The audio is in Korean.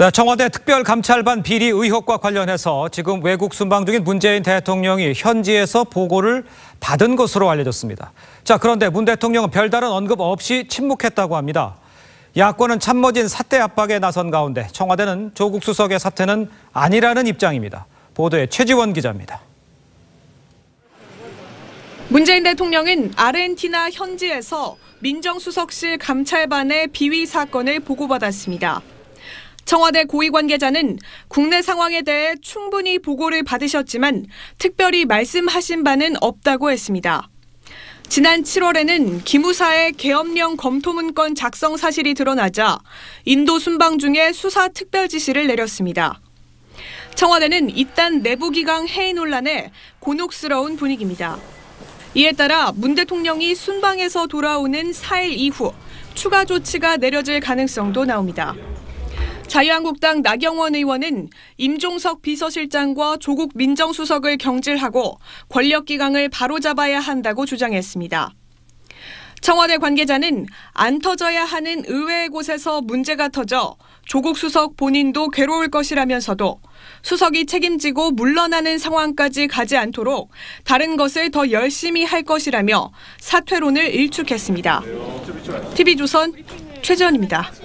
네, 청와대 특별감찰반 비리 의혹과 관련해서 지금 외국 순방 중인 문재인 대통령이 현지에서 보고를 받은 것으로 알려졌습니다. 자, 그런데 문 대통령은 별다른 언급 없이 침묵했다고 합니다. 야권은 참모진 사태 압박에 나선 가운데 청와대는 조국 수석의 사태는 아니라는 입장입니다. 보도에 최지원 기자입니다. 문재인 대통령은 아르헨티나 현지에서 민정수석실 감찰반의 비위 사건을 보고받았습니다. 청와대 고위 관계자는 국내 상황에 대해 충분히 보고를 받으셨지만 특별히 말씀하신 바는 없다고 했습니다. 지난 7월에는 기무사의 계엄령 검토문건 작성 사실이 드러나자 인도 순방 중에 수사 특별 지시를 내렸습니다. 청와대는 이딴 내부기강 해이 논란에 곤혹스러운 분위기입니다. 이에 따라 문 대통령이 순방에서 돌아오는 4일 이후 추가 조치가 내려질 가능성도 나옵니다. 자유한국당 나경원 의원은 임종석 비서실장과 조국 민정수석을 경질하고 권력기강을 바로잡아야 한다고 주장했습니다. 청와대 관계자는 안 터져야 하는 의외의 곳에서 문제가 터져 조국 수석 본인도 괴로울 것이라면서도 수석이 책임지고 물러나는 상황까지 가지 않도록 다른 것을 더 열심히 할 것이라며 사퇴론을 일축했습니다. TV조선 최재현입니다.